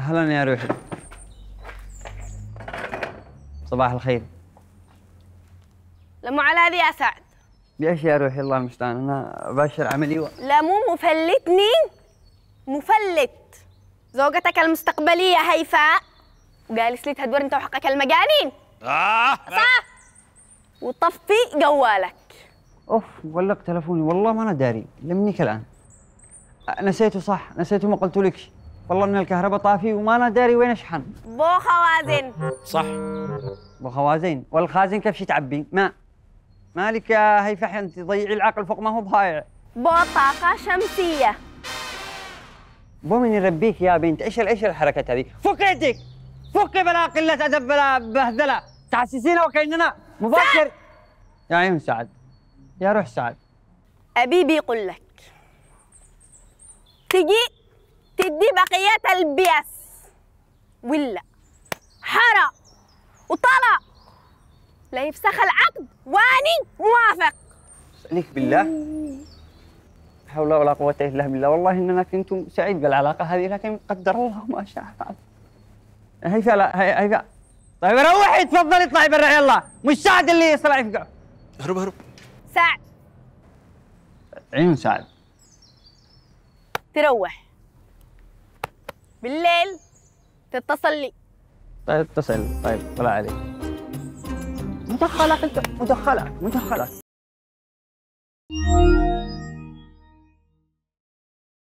أهلا يا روحي صباح الخير لا مو على هذه يا سعد ليش يا روحي الله المستعان أنا ابشر عملي و... لا مو مفلتني مفلت زوجتك المستقبلية هيفاء وجالس لي تهدور أنت وحقك المجانين آه صح وطفي جوالك اوف ولق تلفوني والله ما انا داري لمنيك الان نسيته صح نسيته ما قلت لكش والله من الكهرباء طافي وما انا داري وين اشحن بو خوازن صح بو خوازن والخازن كيف تعبي ما مالك يا هيفا انت تضيعي العقل فوق ما هو ضايع بو طاقه شمسيه بو من يربيك يا بنت ايش ايش الحركه هذه فك يدك فك بلا قله ادب بلا بهذله تحسسينا وكاننا مبكر يا عيون سعد يا روح سعد ابي بيقول لك تجي تدي بقية البيس ولا حرى وطلع لا يفسخ العقد واني موافق عليك بالله لا حول ولا قوة إلا بالله والله إننا كنت سعيد بالعلاقة هذه لكن قدر الله ما شاء فعل هي فعلا هي طيب روحي تفضلي طيب، اطلعي برا يلا مش سعد اللي يصلع يفقع هرب هرب سعد عيون سعد تروح بالليل تتصل لي طيب اتصل طيب طلع عليك مدخلة انت مدخلة مدخلة